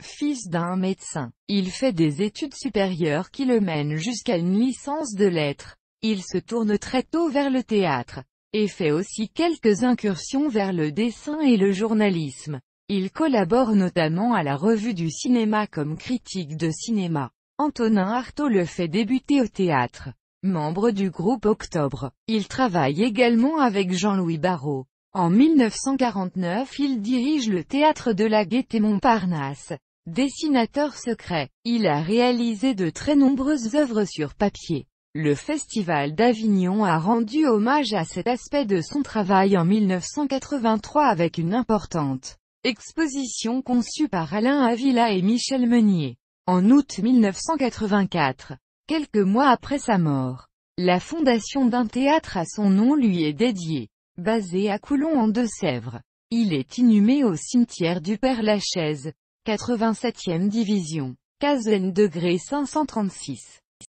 Fils d'un médecin, il fait des études supérieures qui le mènent jusqu'à une licence de lettres. Il se tourne très tôt vers le théâtre, et fait aussi quelques incursions vers le dessin et le journalisme. Il collabore notamment à la revue du cinéma comme critique de cinéma. Antonin Artaud le fait débuter au théâtre. Membre du groupe Octobre, il travaille également avec Jean-Louis Barrault. En 1949 il dirige le théâtre de la Gaîté Montparnasse, Dessinateur secret, il a réalisé de très nombreuses œuvres sur papier. Le Festival d'Avignon a rendu hommage à cet aspect de son travail en 1983 avec une importante exposition conçue par Alain Avila et Michel Meunier. En août 1984, quelques mois après sa mort, la fondation d'un théâtre à son nom lui est dédiée. Basé à Coulon en Deux-Sèvres, il est inhumé au cimetière du Père-Lachaise, 87e division. Kazen degré 536.